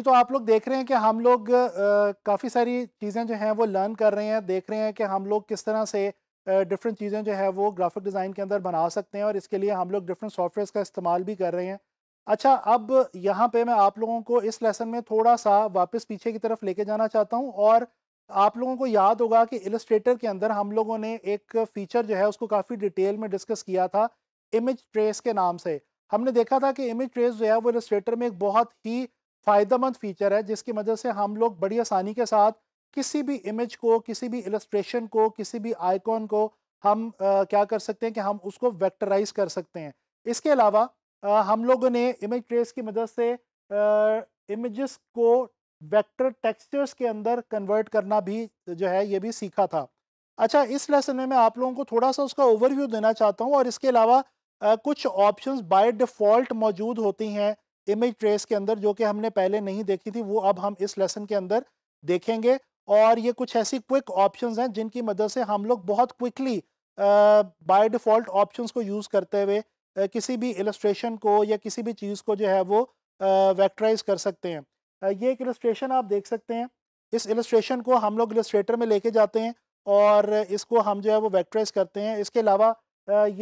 जी तो आप लोग देख रहे हैं कि हम लोग काफ़ी सारी चीज़ें जो हैं वो लर्न कर रहे हैं देख रहे हैं कि हम लोग किस तरह से डिफरेंट चीज़ें जो है वो ग्राफिक डिज़ाइन के अंदर बना सकते हैं और इसके लिए हम लोग डिफरेंट सॉफ्टवेयर का इस्तेमाल भी कर रहे हैं अच्छा अब यहाँ पे मैं आप लोगों को इस लेसन में थोड़ा सा वापस पीछे की तरफ लेके जाना चाहता हूँ और आप लोगों को याद होगा कि इलस्ट्रेटर के अंदर हम लोगों ने एक फ़ीचर जो है उसको काफ़ी डिटेल में डिस्कस किया था इमेज ट्रेस के नाम से हमने देखा था कि इमेज ट्रेस जो है वो इलस्ट्रेटर में एक बहुत ही फ़ायदेमंद फीचर है जिसकी मदद से हम लोग बड़ी आसानी के साथ किसी भी इमेज को किसी भी इलस्ट्रेशन को किसी भी आइकॉन को हम आ, क्या कर सकते हैं कि हम उसको वेक्टराइज कर सकते हैं इसके अलावा आ, हम लोगों ने इमेज ट्रेस की मदद से इमेजेस को वेक्टर टेक्सचर्स के अंदर कन्वर्ट करना भी जो है ये भी सीखा था अच्छा इस लेसन में मैं आप लोगों को थोड़ा सा उसका ओवरव्यू देना चाहता हूँ और इसके अलावा आ, कुछ ऑप्शंस बाय डिफ़ॉल्ट मौजूद होती हैं इमेज ट्रेस के अंदर जो कि हमने पहले नहीं देखी थी वो अब हम इस लेसन के अंदर देखेंगे और ये कुछ ऐसी क्विक ऑप्शंस हैं जिनकी मदद से हम लोग बहुत क्विकली बाय डिफ़ॉल्ट ऑप्शंस को यूज़ करते हुए किसी भी इलस्ट्रेशन को या किसी भी चीज़ को जो है वो वैक्टराइज कर सकते हैं ये एक इलस्ट्रेशन आप देख सकते हैं इस इलस्ट्रेशन को हम लोग इलस्ट्रेटर में लेके जाते हैं और इसको हम जो है वो वैक्टराइज करते हैं इसके अलावा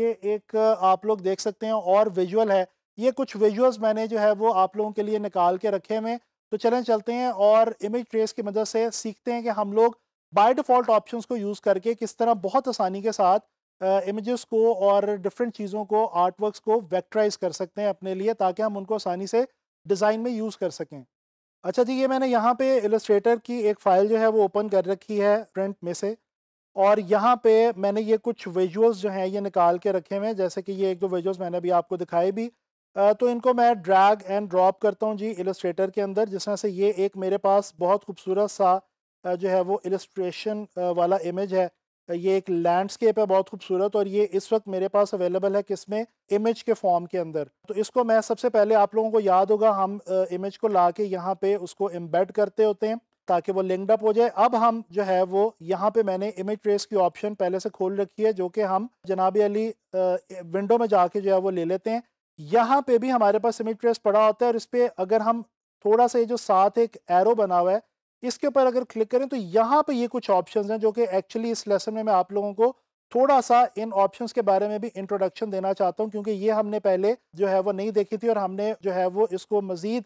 ये एक आप लोग देख सकते हैं और विजुअल है ये कुछ विजुअल्स मैंने जो है वो आप लोगों के लिए निकाल के रखे हुए तो चलें चलते हैं और इमेज ट्रेस की मदद से सीखते हैं कि हम लोग बाय डिफ़ॉल्ट ऑप्शंस को यूज़ करके किस तरह बहुत आसानी के साथ इमेजेस को और डिफरेंट चीज़ों को आर्टवर्क्स को वैक्ट्राइज कर सकते हैं अपने लिए ताकि हम उनको आसानी से डिज़ाइन में यूज़ कर सकें अच्छा जी ये मैंने यहाँ पे इलस्ट्रेटर की एक फ़ाइल जो है वो ओपन कर रखी है फ्रंट में से और यहाँ पे मैंने ये कुछ विजुअल्स जो हैं ये निकाल के रखे हुए हैं जैसे कि ये एक दो विजुअल्स मैंने अभी आपको दिखाए भी तो इनको मैं ड्रैग एंड ड्रॉप करता हूँ जी इलस्ट्रेटर के अंदर जिस तरह से ये एक मेरे पास बहुत खूबसूरत सा जो है वो इलस्ट्रेशन वाला इमेज है ये एक लैंडस्केप है बहुत खूबसूरत और ये इस वक्त मेरे पास अवेलेबल है किसमें इमेज के फॉर्म के अंदर तो इसको मैं सबसे पहले आप लोगों को याद होगा हम इमेज को ला के यहाँ पे उसको एम्बेड करते होते हैं ताकि वो लिंकड अप हो जाए अब हम जो है वो यहाँ पे मैंने इमेज ट्रेस की ऑप्शन पहले से खोल रखी है जो कि हम जनाब अली विंडो में जाके जो है वो ले लेते हैं यहाँ पे भी हमारे पास सिमिट ट्रेस पड़ा होता है और इस पर अगर हम थोड़ा सा ये जो साथ एक एरो बना हुआ है इसके ऊपर अगर क्लिक करें तो यहाँ पे ये कुछ ऑप्शंस हैं जो कि एक्चुअली इस लेसन में मैं आप लोगों को थोड़ा सा इन ऑप्शंस के बारे में भी इंट्रोडक्शन देना चाहता हूँ क्योंकि ये हमने पहले जो है वो नहीं देखी थी और हमने जो है वो इसको मज़ीद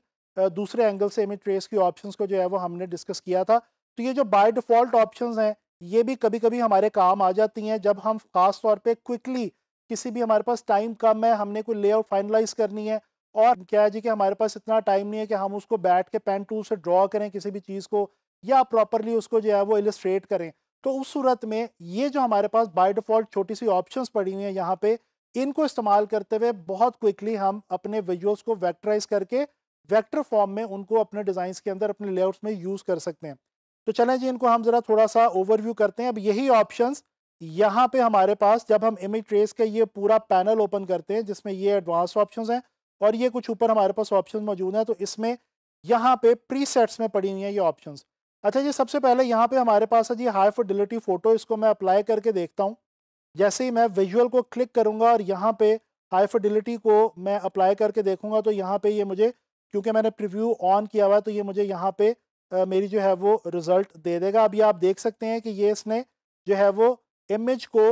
दूसरे एंगल से इमिट ट्रेस की ऑप्शन को जो है वो हमने डिस्कस किया था तो ये जो बाई डिफ़ॉल्ट ऑप्शन हैं ये भी कभी कभी हमारे काम आ जाती हैं जब हम ख़ास तौर पर क्विकली किसी भी हमारे पास टाइम कम है हमने कोई लेआउट फाइनलाइज करनी है और क्या है जी कि हमारे पास इतना टाइम नहीं है कि हम उसको बैठ के पेन टूल से ड्रॉ करें किसी भी चीज़ को या प्रॉपरली उसको जो है वो इलस्ट्रेट करें तो उस सूरत में ये जो हमारे पास बाय डिफ़ॉल्ट छोटी सी ऑप्शंस पड़ी हुई हैं यहाँ पे इनको इस्तेमाल करते हुए बहुत क्विकली हम अपने विजुअल्स को वैक्टराइज करके वैक्टर फॉर्म में उनको अपने डिज़ाइंस के अंदर अपने लेआउट्स में यूज़ कर सकते हैं तो चलें जी इनको हम ज़रा थोड़ा सा ओवरव्यू करते हैं अब यही ऑप्शंस यहाँ पे हमारे पास जब हम इमेज ट्रेस का ये पूरा पैनल ओपन करते हैं जिसमें ये एडवांस ऑप्शंस हैं और ये कुछ ऊपर हमारे पास ऑप्शन मौजूद हैं तो इसमें यहाँ पे प्रीसेट्स में पड़ी हुई हैं ये ऑप्शंस अच्छा जी सबसे पहले यहाँ पे हमारे पास है जी हाई फिडिलिटी फ़ोटो इसको मैं अप्लाई करके देखता हूँ जैसे ही मैं विजुअल को क्लिक करूँगा और यहाँ पर हाई फिडिलिटी को मैं अप्लाई करके देखूँगा तो यहाँ पर ये मुझे क्योंकि मैंने प्रिव्यू ऑन किया हुआ है तो ये मुझे यहाँ पर मेरी जो है वो रिज़ल्ट दे देगा अभी आप देख सकते हैं कि ये इसने जो है वो इमेज को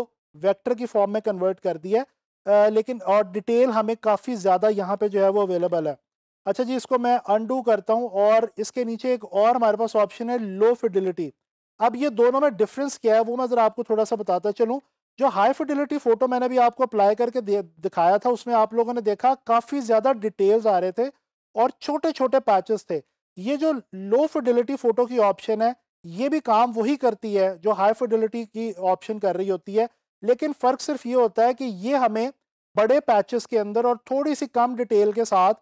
वेक्टर की फॉर्म में कन्वर्ट कर दिया है लेकिन और डिटेल हमें काफ़ी ज़्यादा यहाँ पे जो है वो अवेलेबल है अच्छा जी इसको मैं अनडू करता हूँ और इसके नीचे एक और हमारे पास ऑप्शन है लो फिडिलिटी अब ये दोनों में डिफरेंस क्या है वो मैं ज़रा आपको थोड़ा सा बताता चलूँ जो हाई फिडिलिटी फ़ोटो मैंने भी आपको अप्लाई करके दिखाया था उसमें आप लोगों ने देखा काफ़ी ज़्यादा डिटेल्स आ रहे थे और छोटे छोटे पैचेस थे ये जो लो फिडिलिटी फ़ोटो की ऑप्शन है ये भी काम वही करती है जो हाई फिडिलिटी की ऑप्शन कर रही होती है लेकिन फ़र्क सिर्फ ये होता है कि ये हमें बड़े पैचेस के अंदर और थोड़ी सी कम डिटेल के साथ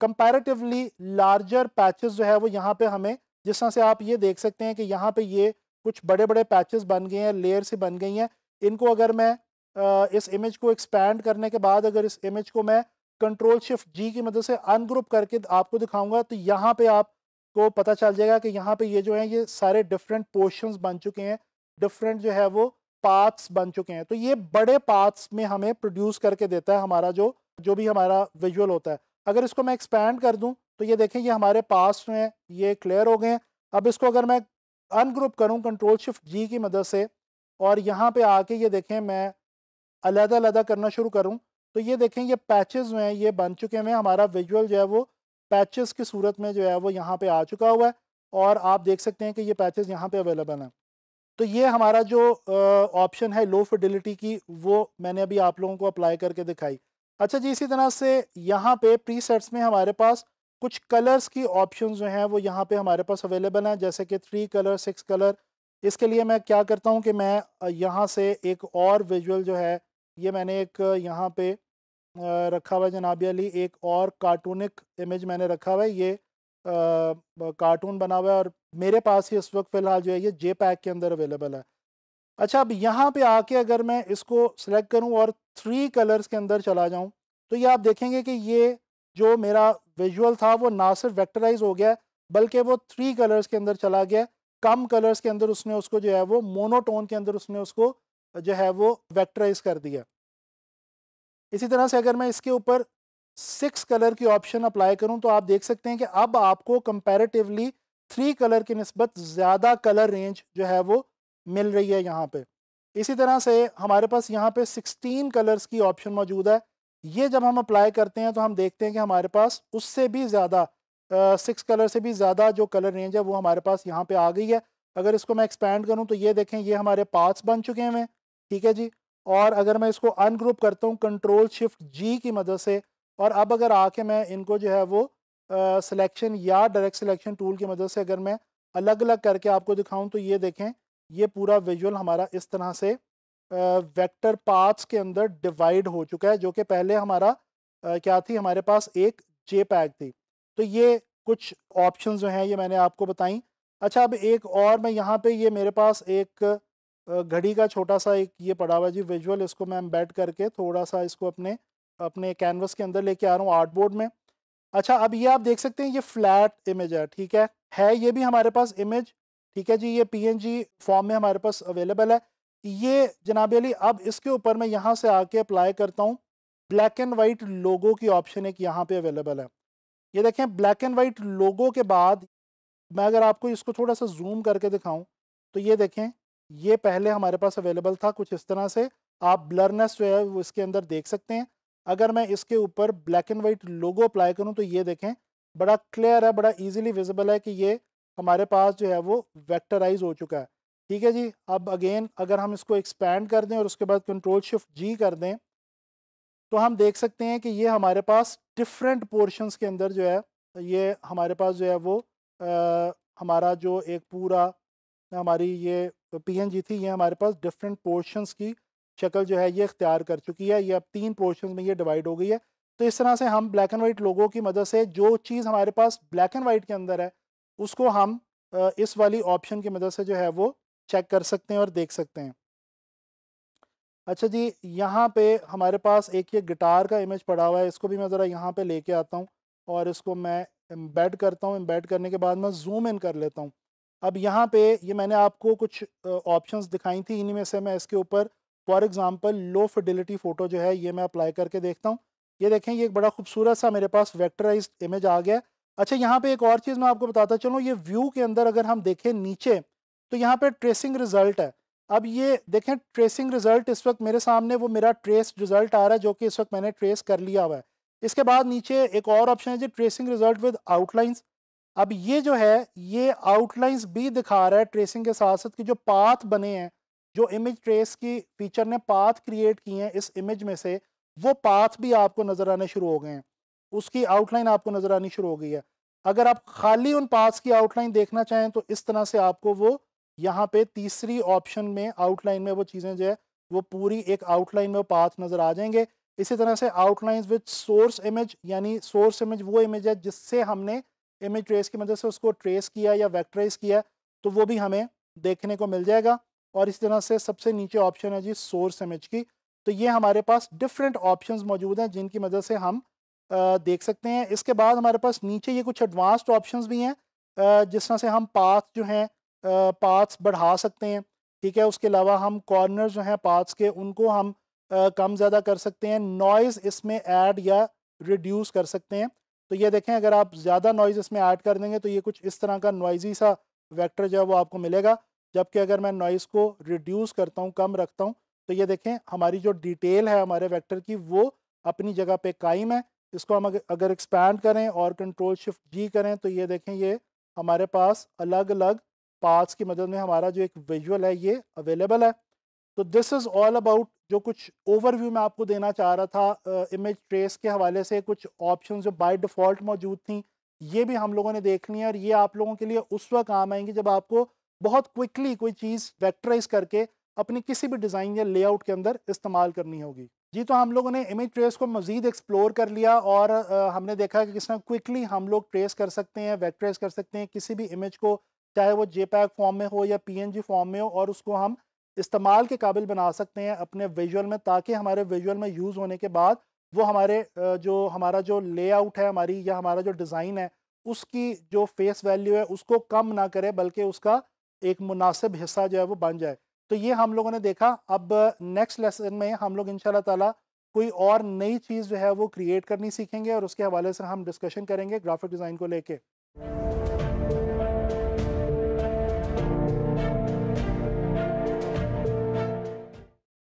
कंपैरेटिवली लार्जर पैचेस जो है वो यहाँ पे हमें जिस तरह से आप ये देख सकते हैं कि यहाँ पे ये कुछ बड़े बड़े पैचेस बन गए हैं लेयर से बन गई हैं इनको अगर मैं इस इमेज को एक्सपैंड करने के बाद अगर इस इमेज को मैं कंट्रोल शिफ्ट जी की मदद से अनग्रुप करके आपको दिखाऊंगा तो यहाँ पे आप को पता चल जाएगा कि यहाँ पे ये जो है ये सारे डिफरेंट पोर्शंस बन चुके हैं डिफरेंट जो है वो पार्ट्स बन चुके हैं तो ये बड़े पार्ट्स में हमें प्रोड्यूस करके देता है हमारा जो जो भी हमारा विजुअल होता है अगर इसको मैं एक्सपैंड कर दूं तो ये देखें ये हमारे पास में ये क्लियर हो गए हैं अब इसको अगर मैं अनग्रुप करूं कंट्रोल शिफ्ट जी की मदद से और यहाँ पे आके ये देखें मैं अलहदा अलहदा करना शुरू करूँ तो ये देखें ये पैचेज जो हैं ये बन चुके हैं हमारा विजुअल जो है वो पैचेस की सूरत में जो है वो यहाँ पे आ चुका हुआ है और आप देख सकते हैं कि ये पैचेस यहाँ पे अवेलेबल हैं तो ये हमारा जो ऑप्शन है लो फर्टिलिटी की वो मैंने अभी आप लोगों को अप्लाई करके दिखाई अच्छा जी इसी तरह से यहाँ पे सेट्स में हमारे पास कुछ कलर्स की ऑप्शन जो हैं वो यहाँ पे हमारे पास अवेलेबल हैं जैसे कि थ्री कलर सिक्स कलर इसके लिए मैं क्या करता हूँ कि मैं यहाँ से एक और विजुअल जो है ये मैंने एक यहाँ पे रखा हुआ है जनाब अली एक और कार्टूनिक इमेज मैंने रखा हुआ है ये कार्टून बना हुआ है और मेरे पास ही इस वक्त फ़िलहाल जो है ये जे पैक के अंदर अवेलेबल है अच्छा अब यहाँ पे आके अगर मैं इसको सेलेक्ट करूँ और थ्री कलर्स के अंदर चला जाऊँ तो ये आप देखेंगे कि ये जो मेरा विजुअल था वो ना सिर्फ वैक्टराइज हो गया बल्कि वो थ्री कलर्स के अंदर चला गया कम कलर्स के अंदर उसने उसको जो है वो मोनोटोन के अंदर उसने उसको जो है वो वैक्टराइज कर दिया इसी तरह से अगर मैं इसके ऊपर सिक्स कलर की ऑप्शन अप्लाई करूं तो आप देख सकते हैं कि अब आपको कंपैरेटिवली थ्री कलर की नस्बत ज़्यादा कलर रेंज जो है वो मिल रही है यहाँ पे इसी तरह से हमारे पास यहाँ पे सिक्सटीन कलर्स की ऑप्शन मौजूद है ये जब हम अप्लाई करते हैं तो हम देखते हैं कि हमारे पास उससे भी ज़्यादा सिक्स कलर से भी ज़्यादा जो कलर रेंज है वो हमारे पास यहाँ पे आ गई है अगर इसको मैं एक्सपेंड करूँ तो ये देखें ये हमारे पार्ट्स बन चुके हुए हैं ठीक है जी और अगर मैं इसको अनग्रुप करता हूँ कंट्रोल शिफ्ट जी की मदद से और अब अगर आके मैं इनको जो है वो सिलेक्शन या डायरेक्ट सिलेक्शन टूल की मदद से अगर मैं अलग अलग करके आपको दिखाऊं तो ये देखें ये पूरा विजुअल हमारा इस तरह से वेक्टर पाथ्स के अंदर डिवाइड हो चुका है जो कि पहले हमारा आ, क्या थी हमारे पास एक जे पैक थी तो ये कुछ ऑप्शन जो हैं ये मैंने आपको बताई अच्छा अब एक और मैं यहाँ पर ये मेरे पास एक घड़ी का छोटा सा एक ये पड़ा हुआ जी विजुअल इसको मैं बैठ करके थोड़ा सा इसको अपने अपने कैनवस के अंदर लेके आ रहा हूँ आर्ट बोर्ड में अच्छा अब ये आप देख सकते हैं ये फ्लैट इमेज है ठीक है है ये भी हमारे पास इमेज ठीक है जी ये पीएनजी फॉर्म में हमारे पास अवेलेबल है ये जनाब अली अब इसके ऊपर मैं यहाँ से आके अप्लाई करता हूँ ब्लैक एंड वाइट लोगो की ऑप्शन एक यहाँ पे अवेलेबल है ये देखें ब्लैक एंड वाइट लोगो के बाद मैं अगर आपको इसको थोड़ा सा जूम करके दिखाऊं तो ये देखें ये पहले हमारे पास अवेलेबल था कुछ इस तरह से आप ब्लरनेस जो है वो इसके अंदर देख सकते हैं अगर मैं इसके ऊपर black and white logo apply करूं तो ये देखें बड़ा क्लियर है बड़ा इजीली विजिबल है कि ये हमारे पास जो है वो वेक्टराइज हो चुका है ठीक है जी अब अगेन अगर हम इसको एक्सपैंड कर दें और उसके बाद कंट्रोल शिफ्ट जी कर दें तो हम देख सकते हैं कि ये हमारे पास डिफरेंट पोर्शंस के अंदर जो है ये हमारे पास जो है वो आ, हमारा जो एक पूरा हमारी ये तो पी थी ये हमारे पास डिफरेंट पोर्शंस की शक्ल जो है ये अख्तियार कर चुकी है ये अब तीन पोर्शन में ये डिवाइड हो गई है तो इस तरह से हम ब्लैक एंड वाइट लोगों की मदद से जो चीज़ हमारे पास ब्लैक एंड वाइट के अंदर है उसको हम इस वाली ऑप्शन की मदद से जो है वो चेक कर सकते हैं और देख सकते हैं अच्छा जी यहाँ पे हमारे पास एक ये गिटार का इमेज पड़ा हुआ है इसको भी मैं ज़रा यहाँ पे लेके आता हूँ और इसको मैं एम्बेड करता हूँ एम्बेड करने के बाद मैं जूम इन कर लेता हूँ अब यहाँ पे ये मैंने आपको कुछ ऑप्शंस दिखाई थी इन्हीं में से मैं इसके ऊपर for example low fidelity photo जो है ये मैं अप्लाई करके देखता हूँ ये देखें ये एक बड़ा खूबसूरत सा मेरे पास वैक्टराइज इमेज आ गया अच्छा यहाँ पे एक और चीज़ मैं आपको बताता चलूँ ये व्यू के अंदर अगर हम देखें नीचे तो यहाँ पर ट्रेसिंग रिजल्ट है अब ये देखें ट्रेसिंग रिजल्ट इस वक्त मेरे सामने वो मेरा ट्रेस रिजल्ट आ रहा है जो कि इस वक्त मैंने ट्रेस कर लिया हुआ है इसके बाद नीचे एक और ऑप्शन है जी ट्रेसिंग रिजल्ट विद आउटलाइंस अब ये जो है ये आउटलाइंस भी दिखा रहा है ट्रेसिंग के साथ साथ कि जो पाथ बने हैं जो इमेज ट्रेस की फीचर ने पाथ क्रिएट किए हैं इस इमेज में से वो पाथ भी आपको नज़र आने शुरू हो गए हैं उसकी आउटलाइन आपको नज़र आनी शुरू हो गई है अगर आप खाली उन पाथ्स की आउटलाइन देखना चाहें तो इस तरह से आपको वो यहाँ पे तीसरी ऑप्शन में आउटलाइन में वो चीज़ें जो है वो पूरी एक आउटलाइन में पाथ नज़र आ जाएंगे इसी तरह से आउटलाइन विद सोर्स इमेज यानी सोर्स इमेज वो इमेज है जिससे हमने इमेज ट्रेस की मदद मतलब से उसको ट्रेस किया या वैक्टराइज किया तो वो भी हमें देखने को मिल जाएगा और इसी तरह से सबसे नीचे ऑप्शन है जी सोर्स इमेज की तो ये हमारे पास डिफरेंट ऑप्शन मौजूद हैं जिनकी मदद मतलब से हम आ, देख सकते हैं इसके बाद हमारे पास नीचे ये कुछ एडवांस्ड ऑप्शन भी हैं जिस तरह से हम पाथ जो हैं पाथ्स बढ़ा सकते हैं ठीक है उसके अलावा हम कॉर्नर जो हैं पाथ्स के उनको हम आ, कम ज़्यादा कर सकते हैं नॉइज़ इसमें ऐड या रिड्यूस कर सकते हैं तो ये देखें अगर आप ज़्यादा नॉइज़ इसमें ऐड कर देंगे तो ये कुछ इस तरह का नॉइज़ी सा वैक्टर जो है वो आपको मिलेगा जबकि अगर मैं नॉइज़ को रिड्यूस करता हूँ कम रखता हूँ तो ये देखें हमारी जो डिटेल है हमारे वैक्टर की वो अपनी जगह पे कायम है इसको हम अगर एक्सपैंड करें और कंट्रोल शिफ्ट जी करें तो ये देखें ये हमारे पास अलग अलग पार्ट्स की मदद में हमारा जो एक विजुअल है ये अवेलेबल है तो दिस इज़ ऑल अबाउट जो कुछ ओवरव्यू में आपको देना चाह रहा था इमेज ट्रेस के हवाले से कुछ ऑप्शन जो बाई डिफ़ॉल्ट मौजूद थी ये भी हम लोगों ने देखनी है और ये आप लोगों के लिए उस वक्त काम आएंगी जब आपको बहुत क्विकली कोई चीज़ वैक्टराइज करके अपनी किसी भी डिज़ाइन या लेआउट के अंदर इस्तेमाल करनी होगी जी तो हम लोगों ने इमेज ट्रेस को मज़ीद एक्सप्लोर कर लिया और आ, हमने देखा कि किस तरह क्विकली हम लोग ट्रेस कर सकते हैं वैक्ट्रेस कर सकते हैं किसी भी इमेज को चाहे वो जे फॉर्म में हो या पी फॉर्म में हो और उसको हम इस्तेमाल के काबिल बना सकते हैं अपने विजुअल में ताकि हमारे विजुअल में यूज़ होने के बाद वो हमारे जो हमारा जो लेआउट है हमारी या हमारा जो डिज़ाइन है उसकी जो फेस वैल्यू है उसको कम ना करे बल्कि उसका एक मुनासिब हिस्सा जो है वो बन जाए तो ये हम लोगों ने देखा अब नेक्स्ट लेसन में हम लोग इन ताला कोई और नई चीज़ जो है वो क्रिएट करनी सीखेंगे और उसके हवाले से हम डिस्कशन करेंगे ग्राफिक डिज़ाइन को लेके